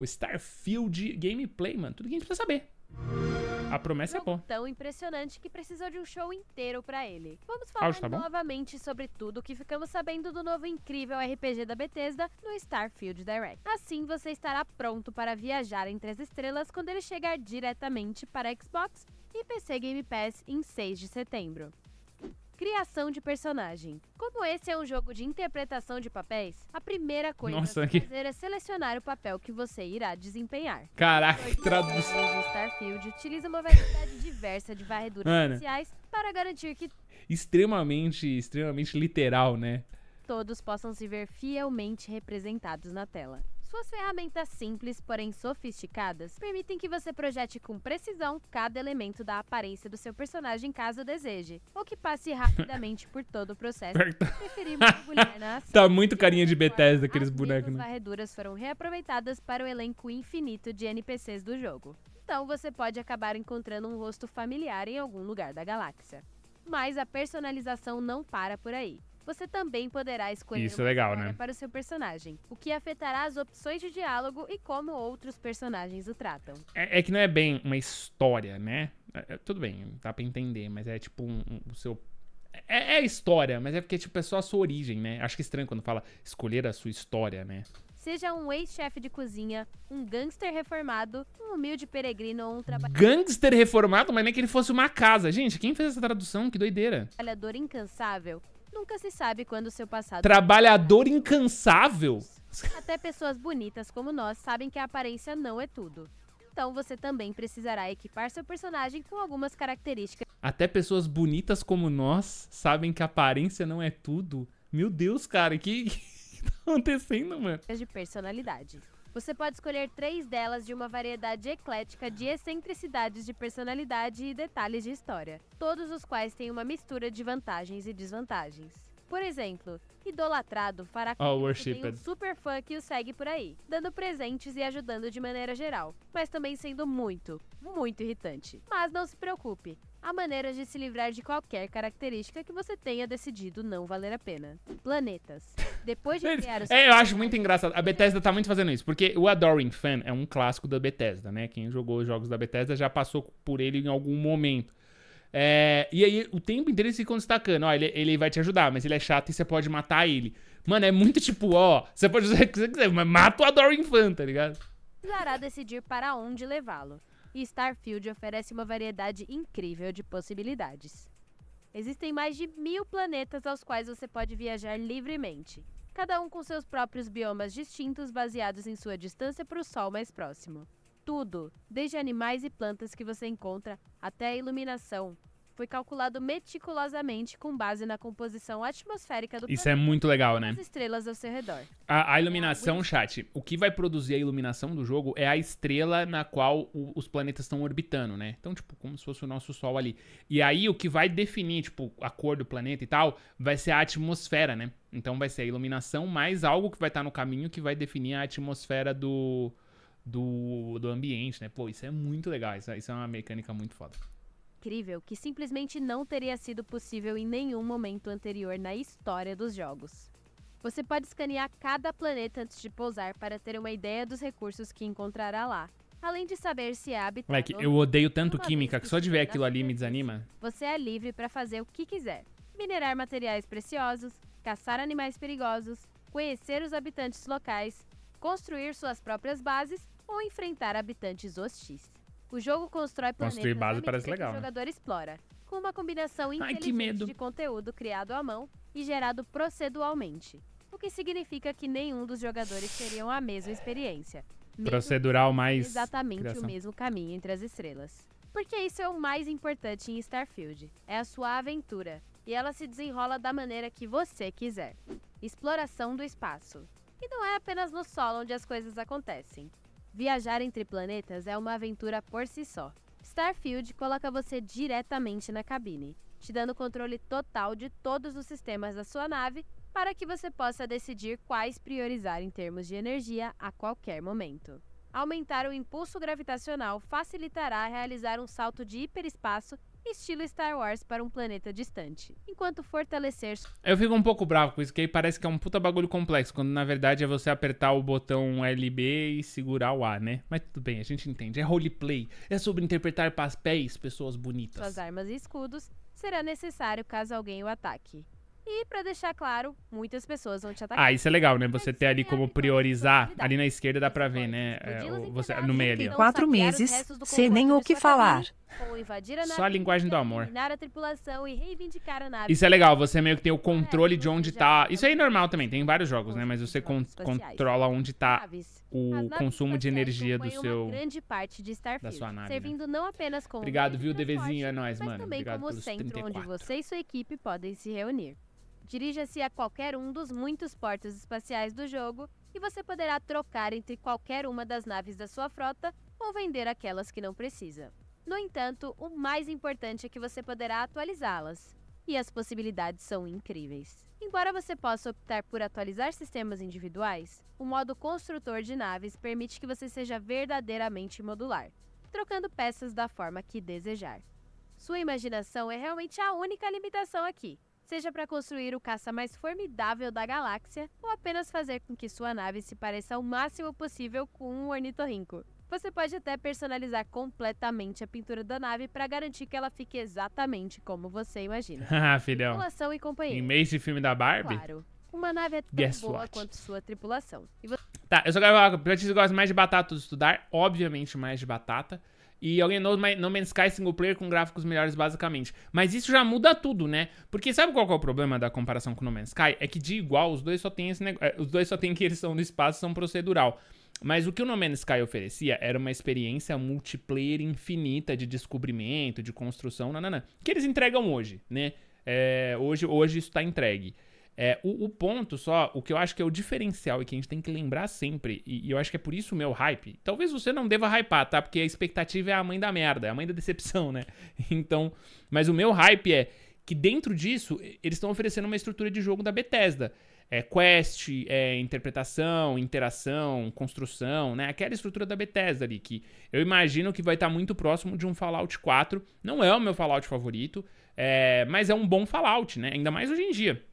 O Starfield Gameplay, mano. Tudo que a gente precisa saber. A promessa é Não é boa. Tão impressionante que precisou de um show inteiro para ele. Vamos falar ah, tá novamente sobre tudo o que ficamos sabendo do novo incrível RPG da Bethesda no Starfield Direct. Assim você estará pronto para viajar entre as estrelas quando ele chegar diretamente para Xbox e PC Game Pass em 6 de setembro criação de personagem. Como esse é um jogo de interpretação de papéis, a primeira coisa Nossa, a fazer é selecionar o papel que você irá desempenhar. Caraca, é, tradução. Starfield utiliza uma variedade diversa de varreduras Ana. para garantir que extremamente, extremamente literal, né? Todos possam se ver fielmente representados na tela. Suas ferramentas simples, porém sofisticadas, permitem que você projete com precisão cada elemento da aparência do seu personagem caso deseje, ou que passe rapidamente por todo o processo. Preferir na Tá muito carinha de Bethesda aqueles bonecos, né? As varreduras foram reaproveitadas para o elenco infinito de NPCs do jogo. Então você pode acabar encontrando um rosto familiar em algum lugar da galáxia. Mas a personalização não para por aí. Você também poderá escolher Isso, uma legal, né? para o seu personagem, o que afetará as opções de diálogo e como outros personagens o tratam. É, é que não é bem uma história, né? É, é, tudo bem, dá pra entender, mas é tipo um, um, o seu é, é, história, mas é porque, tipo, é só a sua origem, né? Acho que é estranho quando fala escolher a sua história, né? Seja um ex-chefe de cozinha, um gangster reformado, um humilde peregrino ou um trabalhador. Gangster reformado? Mas nem que ele fosse uma casa. Gente, quem fez essa tradução? Que doideira. Trabalhador incansável, Nunca se sabe quando seu passado. Trabalhador incansável? Até pessoas bonitas como nós sabem que a aparência não é tudo. Então você também precisará equipar seu personagem com algumas características. Até pessoas bonitas como nós sabem que a aparência não é tudo. Meu Deus, cara, que, que tá acontecendo, mano? De personalidade. Você pode escolher três delas de uma variedade eclética de excentricidades de personalidade e detalhes de história, todos os quais têm uma mistura de vantagens e desvantagens. Por exemplo, idolatrado fará com oh, que é um super fã que o segue por aí, dando presentes e ajudando de maneira geral, mas também sendo muito, muito irritante. Mas não se preocupe, há maneiras de se livrar de qualquer característica que você tenha decidido não valer a pena. Planetas. Depois de É, eu acho muito engraçado. A Bethesda tá muito fazendo isso, porque o Adoring Fan é um clássico da Bethesda, né? Quem jogou os jogos da Bethesda já passou por ele em algum momento. É, e aí, o tempo inteiro eles ficam destacando: ó, ele, ele vai te ajudar, mas ele é chato e você pode matar ele. Mano, é muito tipo, ó, você pode usar o que você quiser, mas mata o Adoring Fan, tá ligado? Precisará decidir para onde levá-lo. E Starfield oferece uma variedade incrível de possibilidades. Existem mais de mil planetas aos quais você pode viajar livremente cada um com seus próprios biomas distintos baseados em sua distância para o Sol mais próximo. Tudo, desde animais e plantas que você encontra até a iluminação, foi calculado meticulosamente com base na composição atmosférica do Isso é planeta, é muito legal, né? As estrelas ao seu redor. A, a iluminação, chat, o que vai produzir a iluminação do jogo é a estrela na qual o, os planetas estão orbitando, né? Então, tipo, como se fosse o nosso Sol ali. E aí o que vai definir, tipo, a cor do planeta e tal, vai ser a atmosfera, né? Então vai ser a iluminação mais algo que vai estar tá no caminho que vai definir a atmosfera do, do, do ambiente, né? Pô, isso é muito legal. Isso, é, isso é uma mecânica muito foda incrível que simplesmente não teria sido possível em nenhum momento anterior na história dos jogos. Você pode escanear cada planeta antes de pousar para ter uma ideia dos recursos que encontrará lá, além de saber se é habitável. Mike, eu odeio tanto química que só de ver aquilo ali me desanima. Você é livre para fazer o que quiser: minerar materiais preciosos, caçar animais perigosos, conhecer os habitantes locais, construir suas próprias bases ou enfrentar habitantes hostis. O jogo constrói planetas Construir base parece legal, que né? o jogador né? explora, com uma combinação inteligente Ai, de conteúdo criado à mão e gerado procedualmente, o que significa que nenhum dos jogadores teriam a mesma experiência. Procedural mais exatamente criação. o mesmo caminho entre as estrelas. Porque isso é o mais importante em Starfield. É a sua aventura, e ela se desenrola da maneira que você quiser. Exploração do espaço. E não é apenas no solo onde as coisas acontecem. Viajar entre planetas é uma aventura por si só. Starfield coloca você diretamente na cabine, te dando controle total de todos os sistemas da sua nave para que você possa decidir quais priorizar em termos de energia a qualquer momento. Aumentar o impulso gravitacional facilitará realizar um salto de hiperespaço estilo Star Wars para um planeta distante, enquanto fortalecer. Eu fico um pouco bravo com isso, que aí parece que é um puta bagulho complexo, quando na verdade é você apertar o botão LB e segurar o A, né? Mas tudo bem, a gente entende. É roleplay. É sobre interpretar papéis, pessoas bonitas. Suas armas e escudos será necessário caso alguém o ataque. E para deixar claro, muitas pessoas vão te atacar. Ah, isso é legal, né? Você ter é ali como priorizar. Ali na esquerda dá para ver, né? É, você, no meio ali. Ó. Quatro meses, sem nem o que falar ou invadir a nave. Só a linguagem do amor. a tripulação e reivindicar a nave. Isso é legal, você meio que tem o é, controle de onde tá. É isso aí é normal também, tem vários jogos, né? Mas você con controla onde tá o consumo de energia do seu grande parte de Starfield, da sua nave. Né. Servindo né? não apenas como Obrigado, viu, DVzinho, é nós, mano. Também Obrigado como centro 34. onde você e sua equipe podem se reunir. Dirija-se a qualquer um dos muitos portos espaciais do jogo e você poderá trocar entre qualquer uma das naves da sua frota ou vender aquelas que não precisa. No entanto, o mais importante é que você poderá atualizá-las. E as possibilidades são incríveis. Embora você possa optar por atualizar sistemas individuais, o modo construtor de naves permite que você seja verdadeiramente modular, trocando peças da forma que desejar. Sua imaginação é realmente a única limitação aqui, seja para construir o caça mais formidável da galáxia ou apenas fazer com que sua nave se pareça o máximo possível com um ornitorrinco. Você pode até personalizar completamente a pintura da nave para garantir que ela fique exatamente como você imagina. Ah, filhão. Tripulação e companhia. Em meio de filme da Barbie? Claro. Uma nave é tão Guess boa what? quanto sua tripulação. Você... Tá, eu só quero falar, eu gosta mais de batata do estudar, obviamente mais de batata. E alguém no, no Man's Sky single player com gráficos melhores, basicamente. Mas isso já muda tudo, né? Porque sabe qual é o problema da comparação com No Man's Sky? É que de igual, os dois só tem esse negócio. É, os dois só tem que eles são no espaço são procedural. Mas o que o No Man's Sky oferecia era uma experiência multiplayer infinita de descobrimento, de construção, nanana, que eles entregam hoje, né? É, hoje, hoje isso está entregue. É, o, o, ponto só, o que eu acho que é o diferencial e que a gente tem que lembrar sempre, e, e, eu acho que é por isso o meu hype. Talvez você não deva hypar, tá? Porque a expectativa é a mãe da merda, é a mãe da decepção, né? Então, mas o meu hype é que dentro disso eles estão oferecendo uma estrutura de jogo da Bethesda. É quest, é interpretação, interação, construção, né? Aquela estrutura da Bethesda ali, que eu imagino que vai estar muito próximo de um Fallout 4. Não é o meu Fallout favorito, é... mas é um bom Fallout, né? Ainda mais hoje em dia.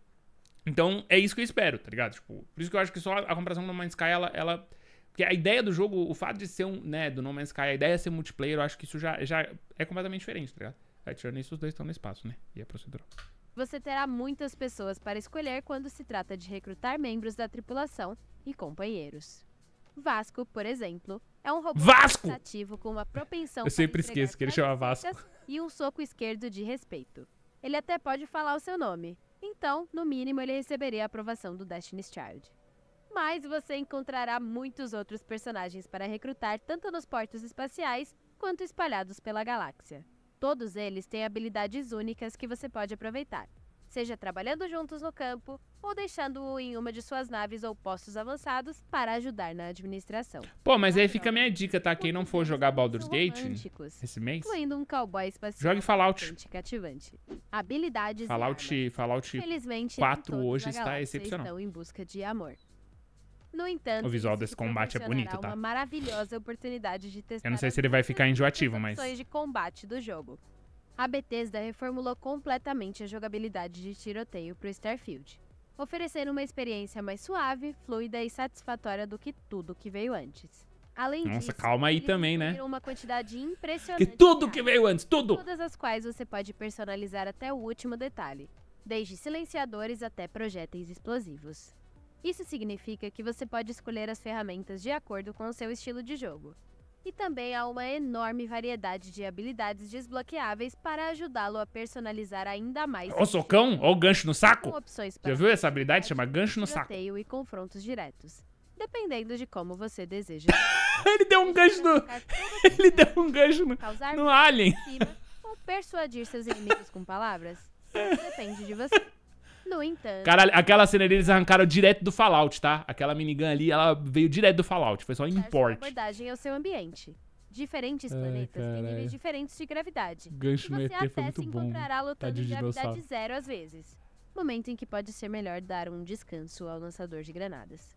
Então, é isso que eu espero, tá ligado? Tipo, por isso que eu acho que só a comparação do No Man's Sky, ela, ela... Porque a ideia do jogo, o fato de ser um, né, do No Man's Sky, a ideia de ser multiplayer, eu acho que isso já, já é completamente diferente, tá ligado? Aí é, tirando isso, os dois estão no espaço, né? E é procedural. Você terá muitas pessoas para escolher quando se trata de recrutar membros da tripulação e companheiros. Vasco, por exemplo, é um robô Vasco! ativo com uma propensão Eu sempre esqueço que ele chama Vasco. E um soco esquerdo de respeito. Ele até pode falar o seu nome. Então, no mínimo, ele receberia a aprovação do Destiny's Child. Mas você encontrará muitos outros personagens para recrutar tanto nos portos espaciais quanto espalhados pela galáxia. Todos eles têm habilidades únicas que você pode aproveitar, seja trabalhando juntos no campo ou deixando-o em uma de suas naves ou postos avançados para ajudar na administração. Pô, mas aí fica a minha dica, tá? Quem não for jogar Baldur's Gate esse mês, incluindo um cowboy espacial jogue Fallout. cativante. Habilidades Fallout, Fallout Felizmente, 4 hoje está excepcional. Estão em busca de amor. No entanto, o visual desse combate é bonito, tá? Uma maravilhosa oportunidade de testar. Eu não sei se ele vai ficar enjoativo, mas de combate do jogo. A Bethesda reformulou completamente a jogabilidade de tiroteio para Starfield, oferecendo uma experiência mais suave, fluida e satisfatória do que tudo que veio antes. Além Nossa, disso, calma aí também, né? Uma quantidade impressionante. Que tudo que veio antes, tudo. Todas as quais você pode personalizar até o último detalhe, desde silenciadores até projéteis explosivos. Isso significa que você pode escolher as ferramentas de acordo com o seu estilo de jogo. E também há uma enorme variedade de habilidades desbloqueáveis para ajudá-lo a personalizar ainda mais. Ó, o socão! Ó, o gancho no saco! Já viu essa habilidade? Chama gancho no saco. e confrontos diretos. Dependendo de como você deseja. Ele deu um gancho no. Ele deu um gancho no. No alien! Ou persuadir seus inimigos com palavras. Depende de você. No entanto. Caralho, aquela cena eles arrancaram direto do Fallout, tá? Aquela minigun ali, ela veio direto do Fallout. Foi só é import. A abordagem é o seu ambiente. Diferentes Ai, diferentes de gravidade. Gancho e você até muito se bom. em gravidade zero às vezes. Momento em que pode ser melhor dar um descanso ao lançador de granadas.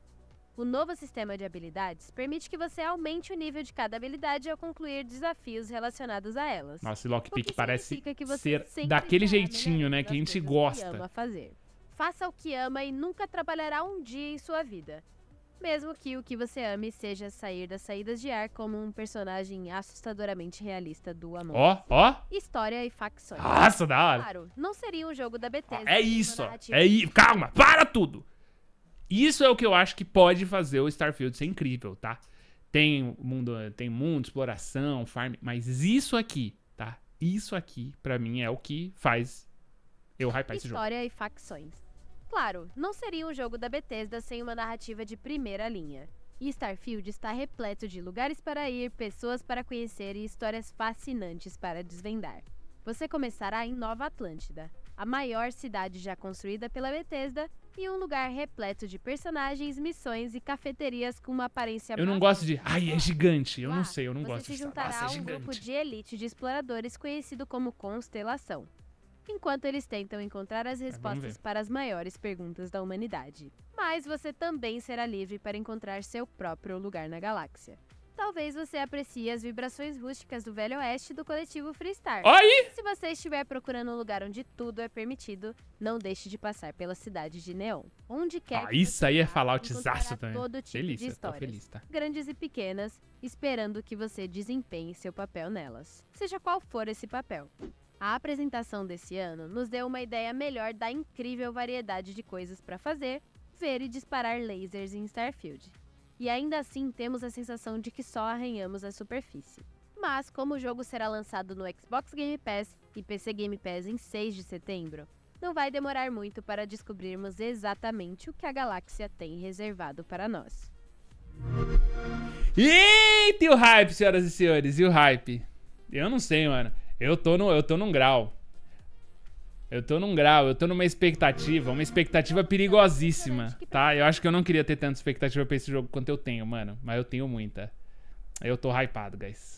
O novo sistema de habilidades permite que você aumente o nível de cada habilidade ao concluir desafios relacionados a elas. Nossa, lockpick parece ser daquele né, jeitinho, né, que a gente gosta. Que ama fazer. Faça o que ama e nunca trabalhará um dia em sua vida. Mesmo que o que você ame seja sair das saídas de ar como um personagem assustadoramente realista do amor. Ó, ó. História e facções. Nossa, da hora. Claro, não seria um jogo da Bethesda. Oh, é isso, é isso. Calma, para tudo. Isso é o que eu acho que pode fazer o Starfield ser incrível, tá? Tem mundo, tem mundo, exploração, farm, mas isso aqui, tá? Isso aqui, para mim, é o que faz eu hypar esse jogo. História e facções. Claro, não seria um jogo da Bethesda sem uma narrativa de primeira linha. E Starfield está repleto de lugares para ir, pessoas para conhecer e histórias fascinantes para desvendar. Você começará em Nova Atlântida, a maior cidade já construída pela Bethesda e um lugar repleto de personagens, missões e cafeterias com uma aparência Eu não gosto de. Ai, é ah, gigante. Eu não sei, eu não você gosto de. Você se juntará Nossa, é a um grupo de elite de exploradores conhecido como Constelação, enquanto eles tentam encontrar as ah, respostas é, para as maiores perguntas da humanidade. Mas você também será livre para encontrar seu próprio lugar na galáxia talvez você aprecie as vibrações rústicas do Velho Oeste do coletivo Freestar. Aí! Se você estiver procurando um lugar onde tudo é permitido, não deixe de passar pela cidade de Neon. Onde quer ah, que isso aí é também. todo tipo de histórias, feliz, tá? grandes e pequenas, esperando que você desempenhe seu papel nelas. Seja qual for esse papel. A apresentação desse ano nos deu uma ideia melhor da incrível variedade de coisas para fazer, ver e disparar lasers em Starfield e ainda assim temos a sensação de que só arranhamos a superfície. Mas, como o jogo será lançado no Xbox Game Pass e PC Game Pass em 6 de setembro, não vai demorar muito para descobrirmos exatamente o que a galáxia tem reservado para nós. Eita, e o hype, senhoras e senhores, e o hype? Eu não sei, mano. Eu tô, no, eu tô num grau. Eu tô num grau, eu tô numa expectativa, uma expectativa perigosíssima, tá? Eu acho que eu não queria ter tanta expectativa pra esse jogo quanto eu tenho, mano. Mas eu tenho muita. Eu tô hypado, guys.